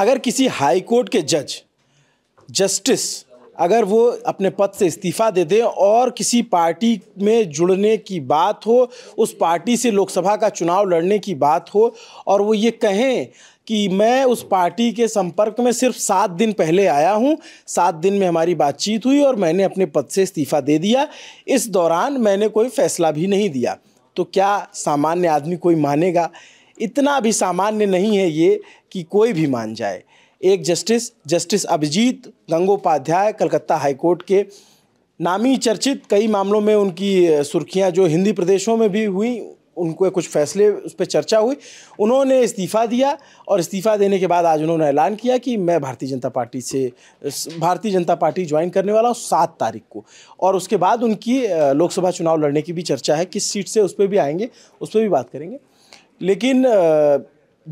अगर किसी high court के जज जस्टिस अगर वो अपने पद से इस्तीफ़ा दे दें और किसी पार्टी में जुड़ने की बात हो उस पार्टी से लोकसभा का चुनाव लड़ने की बात हो और वो ये कहें कि मैं उस पार्टी के संपर्क में सिर्फ सात दिन पहले आया हूं सात दिन में हमारी बातचीत हुई और मैंने अपने पद से इस्तीफ़ा दे दिया इस दौरान मैंने कोई फैसला भी नहीं दिया तो क्या सामान्य आदमी कोई मानेगा इतना भी सामान्य नहीं है ये कि कोई भी मान जाए एक justice justice Abhijit Gangopadhyay Calcutta high court के नामी चर्चित कई मामलों में उनकी सुर्खियां जो हिंदी प्रदेशों में भी हुई उनको कुछ फैसले उस पर चर्चा हुई उन्होंने इस्तीफ़ा दिया और इस्तीफ़ा देने के बाद आज उन्होंने ऐलान किया कि मैं भारतीय जनता पार्टी से भारतीय जनता पार्टी ज्वाइन करने वाला हूँ सात तारीख को और उसके बाद उनकी लोकसभा चुनाव लड़ने की भी चर्चा है किस सीट से उस पर भी आएंगे उस पर भी बात करेंगे लेकिन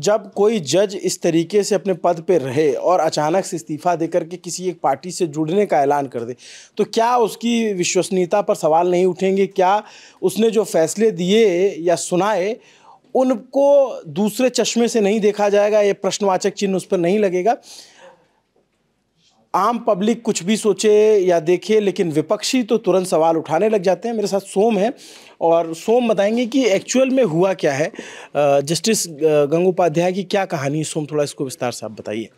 जब कोई जज इस तरीके से अपने पद पर रहे और अचानक से इस्तीफ़ा देकर के किसी एक पार्टी से जुड़ने का ऐलान कर दे तो क्या उसकी विश्वसनीयता पर सवाल नहीं उठेंगे क्या उसने जो फैसले दिए या सुनाए उनको दूसरे चश्मे से नहीं देखा जाएगा ये प्रश्नवाचक चिन्ह उस पर नहीं लगेगा आम पब्लिक कुछ भी सोचे या देखे लेकिन विपक्षी तो तुरंत सवाल उठाने लग जाते हैं मेरे साथ सोम है और सोम बताएंगे कि एक्चुअल में हुआ क्या है जस्टिस गंगोपाध्याय की क्या कहानी सोम थोड़ा इसको विस्तार से आप बताइए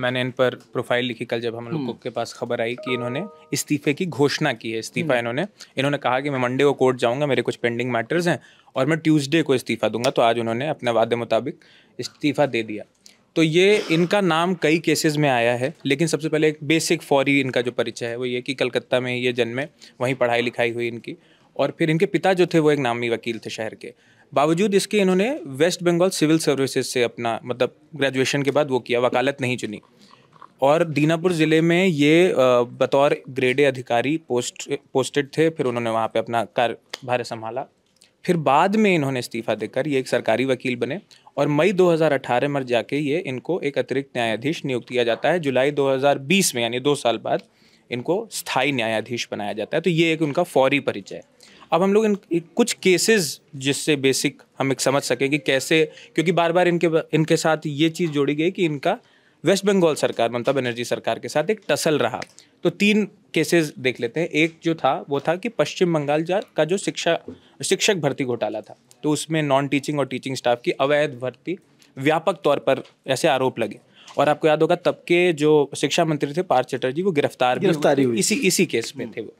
मैंने इन पर प्रोफाइल लिखी कल जब हम हम्म। लोगों के पास खबर आई कि इन्होंने इस्तीफे की घोषणा की है इस्तीफा हम्म। इन्होंने इन्होंने कहा कि मैं मंडे को कोर्ट जाऊंगा मेरे कुछ पेंडिंग मैटर्स हैं और मैं ट्यूसडे को इस्तीफा दूंगा तो आज उन्होंने अपने वादे मुताबिक इस्तीफा दे दिया तो ये इनका नाम कई केसेस में आया है लेकिन सबसे पहले एक बेसिक फौरी इनका जो परिचय है वो ये कि कलकत्ता में ये जन्मे वहीं पढ़ाई लिखाई हुई इनकी और फिर इनके पिता जो थे वो एक नामी वकील थे शहर के बावजूद इसके इन्होंने वेस्ट बंगाल सिविल सर्विसेज से अपना मतलब ग्रेजुएशन के बाद वो किया वकालत नहीं चुनी और दीनापुर ज़िले में ये बतौर ग्रेडे अधिकारी पोस्ट पोस्टेड थे फिर उन्होंने वहाँ पे अपना कार्यभार संभाला फिर बाद में इन्होंने इस्तीफा देकर ये एक सरकारी वकील बने और मई 2018 में जाके ये इनको एक अतिरिक्त न्यायाधीश नियुक्त किया जाता है जुलाई 2020 में यानी दो साल बाद इनको स्थायी न्यायाधीश बनाया जाता है तो ये एक उनका फौरी परिचय अब हम लोग इन कुछ केसेस जिससे बेसिक हम एक समझ सकें कि कैसे क्योंकि बार बार इनके इनके साथ ये चीज़ जोड़ी गई कि इनका वेस्ट बंगाल सरकार ममता बनर्जी सरकार के साथ एक टसल रहा तो तीन केसेस देख लेते हैं एक जो था वो था कि पश्चिम बंगाल का जो शिक्षा शिक्षक भर्ती घोटाला था तो उसमें नॉन टीचिंग और टीचिंग स्टाफ की अवैध भर्ती व्यापक तौर पर ऐसे आरोप लगे और आपको याद होगा तब के जो शिक्षा मंत्री थे पार्थ चटर्जी वो गिरफ्तार गिरफ्तारी हुई इसी इसी केस में हम्म। थे वो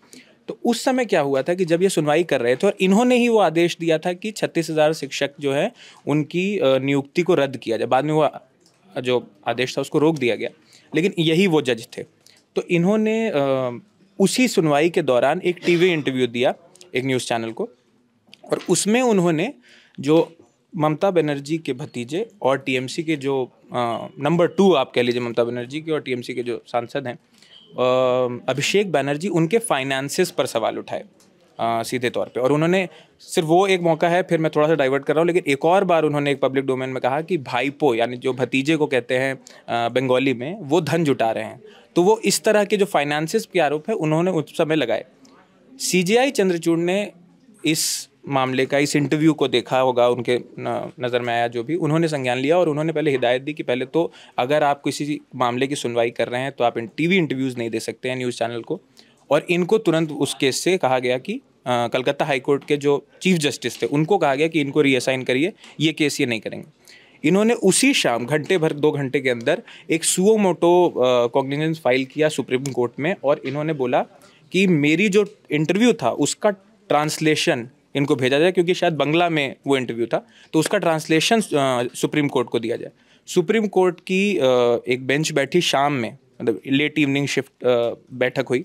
तो उस समय क्या हुआ था कि जब ये सुनवाई कर रहे थे और इन्होंने ही वो आदेश दिया था कि छत्तीस हज़ार शिक्षक जो है उनकी नियुक्ति को रद्द किया जाए बाद में वो जो आदेश था उसको रोक दिया गया लेकिन यही वो जज थे तो इन्होंने उसी सुनवाई के दौरान एक टीवी इंटरव्यू दिया एक न्यूज़ चैनल को और उसमें उन्होंने जो ममता बनर्जी के भतीजे और टीएमसी के जो नंबर टू आप कह लीजिए ममता बनर्जी के और टीएमसी के जो सांसद हैं अभिषेक बनर्जी उनके फाइनेंसेस पर सवाल उठाए आ, सीधे तौर पे और उन्होंने सिर्फ वो एक मौका है फिर मैं थोड़ा सा डाइवर्ट कर रहा हूँ लेकिन एक और बार उन्होंने एक पब्लिक डोमेन में कहा कि भाईपो यानी जो भतीजे को कहते हैं बंगाली में वो धन जुटा रहे हैं तो वो इस तरह के जो फाइनेंसिस के आरोप है उन्होंने उस समय लगाए सी चंद्रचूड़ ने इस मामले का इस इंटरव्यू को देखा होगा उनके नज़र में आया जो भी उन्होंने संज्ञान लिया और उन्होंने पहले हिदायत दी कि पहले तो अगर आप किसी मामले की सुनवाई कर रहे हैं तो आप टी वी इंटरव्यूज़ नहीं दे सकते हैं न्यूज़ चैनल को और इनको तुरंत उस केस से कहा गया कि कलकत्ता हाई कोर्ट के जो चीफ जस्टिस थे उनको कहा गया कि इनको रीअसाइन करिए ये केस ये नहीं करेंगे इन्होंने उसी शाम घंटे भर दो घंटे के अंदर एक सुओ मोटो कॉग्निजेंस फाइल किया सुप्रीम कोर्ट में और इन्होंने बोला कि मेरी जो इंटरव्यू था उसका ट्रांसलेशन इनको भेजा जाए क्योंकि शायद बंगला में वो इंटरव्यू था तो उसका ट्रांसलेशन सुप्रीम कोर्ट को दिया जाए सुप्रीम कोर्ट की एक बेंच बैठी शाम में मतलब लेट इवनिंग शिफ्ट बैठक हुई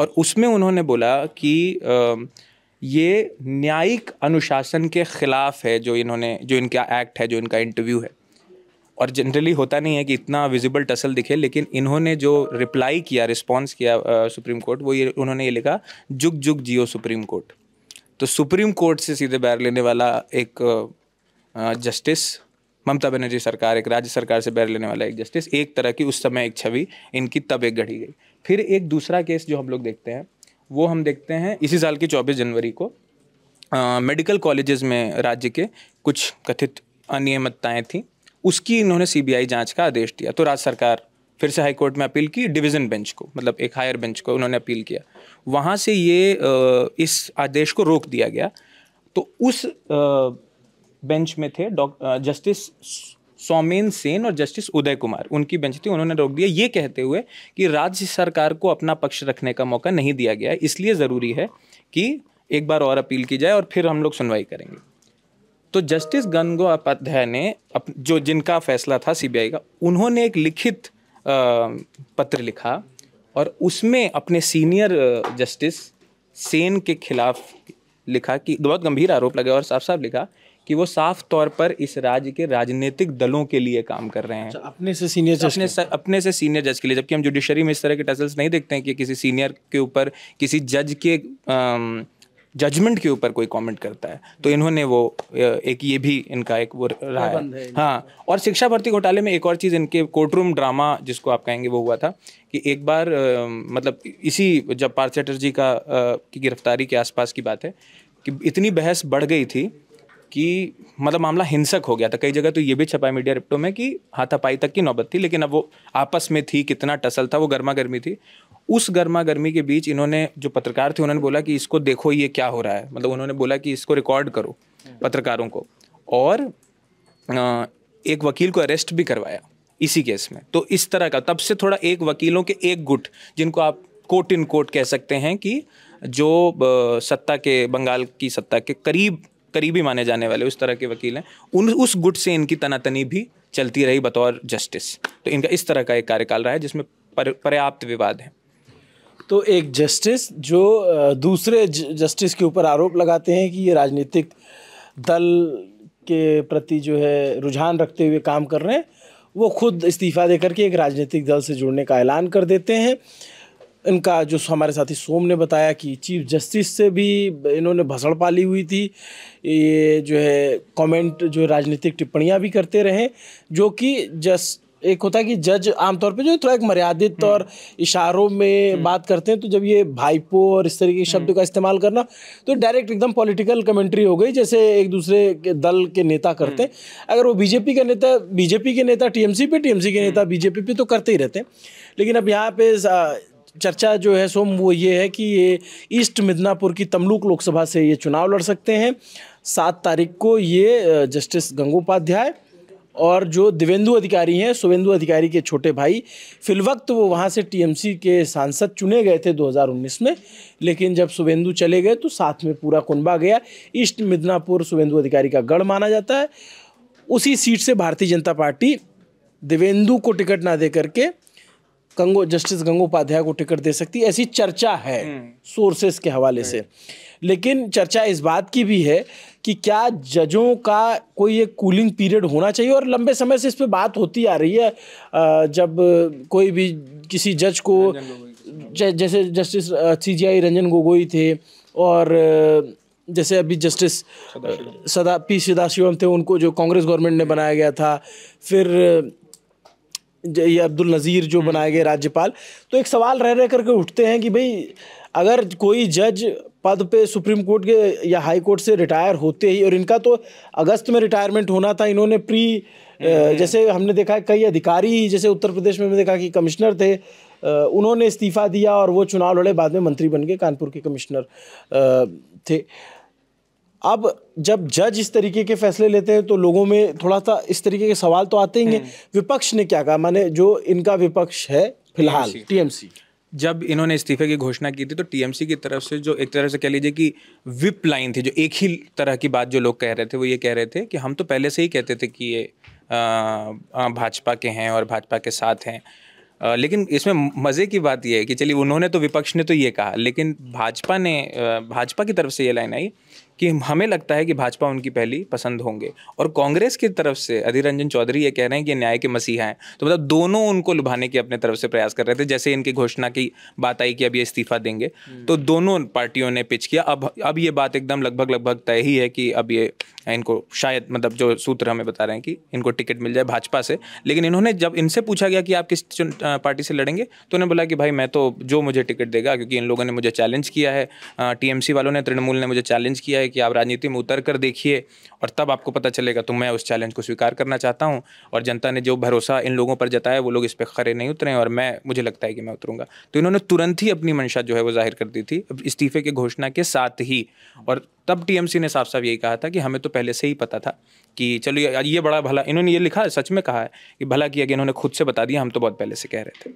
और उसमें उन्होंने बोला कि आ, ये न्यायिक अनुशासन के ख़िलाफ़ है जो इन्होंने जो इनका एक्ट है जो इनका इंटरव्यू है और जनरली होता नहीं है कि इतना विजिबल टसल दिखे लेकिन इन्होंने जो रिप्लाई किया रिस्पॉन्स किया आ, सुप्रीम कोर्ट वो ये उन्होंने ये लिखा जुग जुग जियो सुप्रीम कोर्ट तो सुप्रीम कोर्ट से सीधे बैर लेने वाला एक जस्टिस ममता बनर्जी सरकार एक राज्य सरकार से बैर लेने वाला एक जस्टिस एक तरह की उस समय एक छवि इनकी तब एक गढ़ी गई फिर एक दूसरा केस जो हम लोग देखते हैं वो हम देखते हैं इसी साल की चौबीस जनवरी को मेडिकल कॉलेजेस में राज्य के कुछ कथित अनियमितताएँ थीं उसकी इन्होंने सीबीआई जांच का आदेश दिया तो राज्य सरकार फिर से हाई कोर्ट में अपील की डिवीज़न बेंच को मतलब एक हायर बेंच को उन्होंने अपील किया वहाँ से ये इस आदेश को रोक दिया गया तो उस बेंच में थे डॉ जस्टिस सौमेन सेन और जस्टिस उदय कुमार उनकी बेंच थी उन्होंने रोक दिया ये कहते हुए कि राज्य सरकार को अपना पक्ष रखने का मौका नहीं दिया गया इसलिए ज़रूरी है कि एक बार और अपील की जाए और फिर हम लोग सुनवाई करेंगे तो जस्टिस गंगोपाध्याय ने जो जिनका फैसला था सीबीआई का उन्होंने एक लिखित पत्र लिखा और उसमें अपने सीनियर जस्टिस सेन के खिलाफ लिखा कि बहुत गंभीर आरोप लगे और साफ साफ लिखा कि वो साफ तौर पर इस राज्य के राजनीतिक दलों के लिए काम कर रहे हैं अच्छा, अपने से सीनियर जज अपने से, अपने से सीनियर जज के लिए जबकि हम जुडिशरी में इस तरह के टसल्स नहीं देखते हैं कि किसी सीनियर के ऊपर किसी जज के जजमेंट के ऊपर कोई कमेंट करता है तो इन्होंने वो एक ये भी इनका एक वो रहा है, हाँ और शिक्षा भर्ती घोटाले में एक और चीज़ इनके कोर्टरूम ड्रामा जिसको आप कहेंगे वो हुआ था कि एक बार मतलब इसी जब पार्थ चटर्जी का की गिरफ्तारी के आसपास की बात है कि इतनी बहस बढ़ गई थी कि मतलब मामला हिंसक हो गया था कई जगह तो ये भी छपा मीडिया रिप्टो में कि हाथापाई तक की नौबत थी लेकिन अब वो आपस में थी कितना टसल था वो गर्मा गर्मी थी उस गर्मा गर्मी के बीच इन्होंने जो पत्रकार थे उन्होंने बोला कि इसको देखो ये क्या हो रहा है मतलब उन्होंने बोला कि इसको रिकॉर्ड करो पत्रकारों को और एक वकील को अरेस्ट भी करवाया इसी केस में तो इस तरह का तब से थोड़ा एक वकीलों के एक गुट जिनको आप कोर्ट इन कोर्ट कह सकते हैं कि जो सत्ता के बंगाल की सत्ता के करीब करीबी माने जाने वाले उस तरह के वकील हैं उन उस गुट से इनकी तनातनी भी चलती रही बतौर जस्टिस तो इनका इस तरह का एक कार्यकाल रहा है जिसमें पर्याप्त विवाद है तो एक जस्टिस जो दूसरे जस्टिस के ऊपर आरोप लगाते हैं कि ये राजनीतिक दल के प्रति जो है रुझान रखते हुए काम कर रहे हैं वो खुद इस्तीफ़ा दे करके एक राजनीतिक दल से जुड़ने का ऐलान कर देते हैं इनका जो हमारे साथी सोम ने बताया कि चीफ जस्टिस से भी इन्होंने भसड़ पाली हुई थी ये जो है कमेंट जो राजनीतिक टिप्पणियां भी करते रहे जो कि जस्ट एक होता है कि जज आमतौर पे जो थोड़ा एक मर्यादित हम्म। और इशारों में हम्म। बात करते हैं तो जब ये भाईपो और इस तरीके के हम्म। शब्द का इस्तेमाल करना तो डायरेक्ट एकदम पॉलिटिकल कमेंट्री हो गई जैसे एक दूसरे के दल के नेता करते हैं अगर वो बीजेपी का नेता बीजेपी के नेता टीएमसी पे टीएमसी के नेता बीजेपी पे तो करते ही रहते हैं लेकिन अब यहाँ पे चर्चा जो है सोम वो ये है कि ये ईस्ट मिदनापुर की तमलुक लोकसभा से ये चुनाव लड़ सकते हैं सात तारीख को ये जस्टिस गंगोपाध्याय और जो दिवेंदु अधिकारी हैं शुभेंदु अधिकारी के छोटे भाई फिलवक्त वो वहाँ से टीएमसी के सांसद चुने गए थे 2019 में लेकिन जब शुभेंदु चले गए तो साथ में पूरा कुनबा गया ईस्ट मिदनापुर शुभेंदु अधिकारी का गढ़ माना जाता है उसी सीट से भारतीय जनता पार्टी दिवेंदु को टिकट ना दे करके गंगो जस्टिस गंगोपाध्याय को टिकट दे सकती है ऐसी चर्चा है हम्म। सोर्सेस के हवाले से लेकिन चर्चा इस बात की भी है कि क्या जजों का कोई एक कूलिंग पीरियड होना चाहिए और लंबे समय से इस पर बात होती आ रही है जब कोई भी किसी जज को जैसे justice C J I Ranjan Gogoi थे और जैसे अभी जस्टिस सदा पी सदाशिवम थे उनको जो कांग्रेस गवर्नमेंट ने बनाया गया था फिर ये अब्दुल नज़ीर जो हम्म। बनाए गए राज्यपाल तो एक सवाल रह रह करके उठते हैं कि भाई अगर कोई जज पद पे सुप्रीम कोर्ट के या हाई कोर्ट से रिटायर होते ही और इनका तो अगस्त में रिटायरमेंट होना था इन्होंने प्री हम्म, हम्म। जैसे हमने देखा कई अधिकारी जैसे उत्तर प्रदेश में देखा कि कमिश्नर थे उन्होंने इस्तीफा दिया और वो चुनाव लड़े बाद में मंत्री बन गए कानपुर के कमिश्नर थे अब जब जज इस तरीके के फैसले लेते हैं तो लोगों में थोड़ा सा इस तरीके के सवाल तो आते ही हैं हम्म। विपक्ष ने क्या कहा माने जो इनका विपक्ष है फिलहाल टीएमसी जब इन्होंने इस्तीफे की घोषणा की थी तो टीएमसी की तरफ से जो एक तरह से कह लीजिए कि विप लाइन थी जो एक ही तरह की बात जो लोग कह रहे थे वो ये कह रहे थे कि हम तो पहले से ही कहते थे कि ये भाजपा के हैं और भाजपा के साथ हैं आ, लेकिन इसमें मज़े की बात यह है कि चलिए उन्होंने तो विपक्ष ने तो ये कहा लेकिन भाजपा ने भाजपा की तरफ से ये लाइन आई कि हमें लगता है कि भाजपा उनकी पहली पसंद होंगे और कांग्रेस की तरफ से अधीर रंजन चौधरी ये कह रहे हैं कि न्याय के मसीहा हैं तो मतलब दोनों उनको लुभाने की अपने तरफ से प्रयास कर रहे थे जैसे इनकी घोषणा की बात आई कि अब ये इस्तीफा देंगे हम्म। तो दोनों पार्टियों ने पिच किया अब अब ये बात एकदम लगभग लगभग तय ही है कि अब ये इनको शायद मतलब जो सूत्र हमें बता रहे हैं कि इनको टिकट मिल जाए भाजपा से लेकिन इन्होंने जब इनसे पूछा गया कि आप किस पार्टी से लड़ेंगे तो उन्होंने बोला कि भाई मैं तो जो मुझे टिकट देगा क्योंकि इन लोगों ने मुझे चैलेंज किया है टीएमसी वालों ने तृणमूल ने मुझे चैलेंज किया है है कि आप राजनीति में उतर कर देखिए और तब आपको पता चलेगा तो मैं उस चैलेंज को स्वीकार करना चाहता हूँ और जनता ने जो भरोसा इन लोगों पर जताया वो लोग इस पर खड़े नहीं उतरे और मैं मुझे लगता है कि मैं उतरूंगा तो इन्होंने तुरंत ही अपनी मंशा जो है वो जाहिर कर दी थी इस्तीफे की घोषणा के साथ ही और तब टीएमसी ने साफ साफ यही कहा था कि हमें तो पहले से ही पता था कि चलो ये बड़ा भला इन्होंने ये लिखा सच में कहा है कि भला किया कि इन्होंने खुद से बता दिया हम तो बहुत पहले से कह रहे थे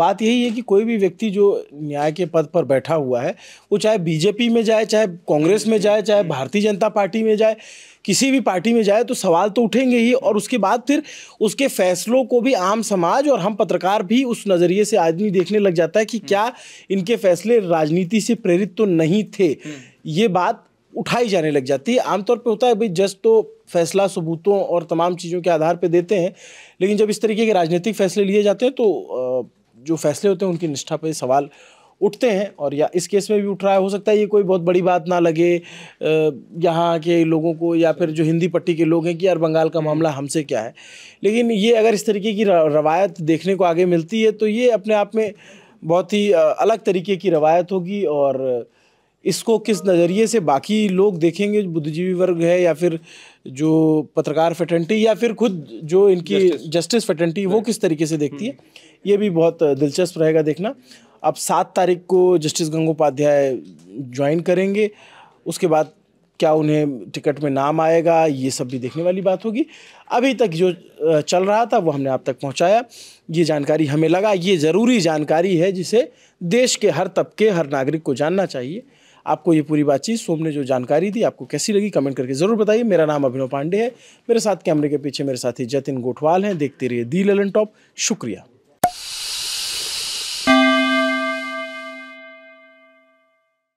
बात यही है कि कोई भी व्यक्ति जो न्याय के पद पर बैठा हुआ है वो चाहे बीजेपी में जाए चाहे कांग्रेस में जाए चाहे भारतीय जनता पार्टी में जाए किसी भी पार्टी में जाए तो सवाल तो उठेंगे ही और उसके बाद फिर उसके फैसलों को भी आम समाज और हम पत्रकार भी उस नज़रिए से आदमी देखने लग जाता है कि हम्म। क्या इनके फैसले राजनीति से प्रेरित तो नहीं थे हम्म। ये बात उठाई जाने लग जाती है आमतौर पर होता है भाई जस्ट तो फैसला सबूतों और तमाम चीज़ों के आधार पर देते हैं लेकिन जब इस तरीके के राजनीतिक फैसले लिए जाते हैं तो जो फैसले होते हैं उनकी निष्ठा पर सवाल उठते हैं और या इस केस में भी उठ रहा है हो सकता है ये कोई बहुत बड़ी बात ना लगे यहाँ के लोगों को या फिर जो हिंदी पट्टी के लोग हैं कि यार बंगाल का मामला हमसे क्या है लेकिन ये अगर इस तरीके की रवायत देखने को आगे मिलती है तो ये अपने आप में बहुत ही अलग तरीके की रवायत होगी और इसको किस नज़रिए से बाकी लोग देखेंगे बुद्धिजीवी वर्ग है या फिर जो पत्रकार फेटेंटी या फिर खुद जो इनकी जस्टिस फेटेंटी वो किस तरीके से देखती है हम्म। ये भी बहुत दिलचस्प रहेगा देखना अब सात तारीख को जस्टिस गंगोपाध्याय ज्वाइन करेंगे उसके बाद क्या उन्हें टिकट में नाम आएगा ये सब भी देखने वाली बात होगी अभी तक जो चल रहा था वो हमने आप तक पहुंचाया ये जानकारी हमें लगा ये ज़रूरी जानकारी है जिसे देश के हर तबके हर नागरिक को जानना चाहिए आपको ये पूरी बातचीत सोम ने जो जानकारी दी आपको कैसी लगी कमेंट करके ज़रूर बताइए मेरा नाम अभिनव पांडे है मेरे साथ कैमरे के पीछे मेरे साथी जतिन गोठवाल हैं देखते रहिए दी ललन टॉप शुक्रिया